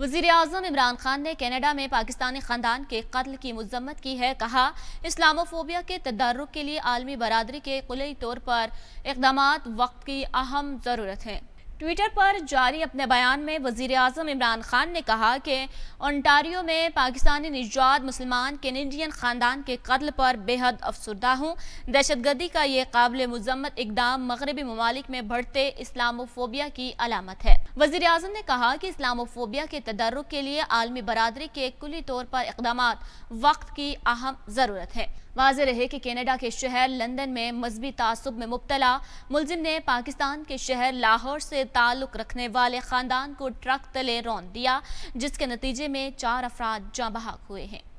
वजीर अजम इमरान खान ने कनाडा में पाकिस्तानी खानदान के कत्ल की मजम्मत की है कहा इस्लामोफोबिया के तदारक के लिए आलमी बरदरी के कुल तौर पर इकदाम वक्त की अहम ज़रूरत है ट्विटर पर जारी अपने बयान में वजीर अजम इमरान खान ने कहा कि ओंटारियो में पाकिस्तानी निजात मुसलमान कैनेडियन ख़ानदान के कत्ल पर बेहद अफसरदा हूँ दहशतगर्दी का ये काबिल मजम्मत इकदाम मगरबी ममालिक में बढ़ते इस्लामोफोबिया की अलामत है वजीर अजम ने कहा कि इस्लामोफोबिया के तदारक के लिए आलमी बरदरी के कुली तौर पर इकदाम वक्त की अहम ज़रूरत है वाज रहे कि कनाडा के शहर लंदन में मजहबी तसब में मुबतला मुलजिम ने पाकिस्तान के शहर लाहौर से ताल्लुक रखने वाले खानदान को ट्रक तले रौन दिया जिसके नतीजे में चार अफराद जाँ बहाक हुए हैं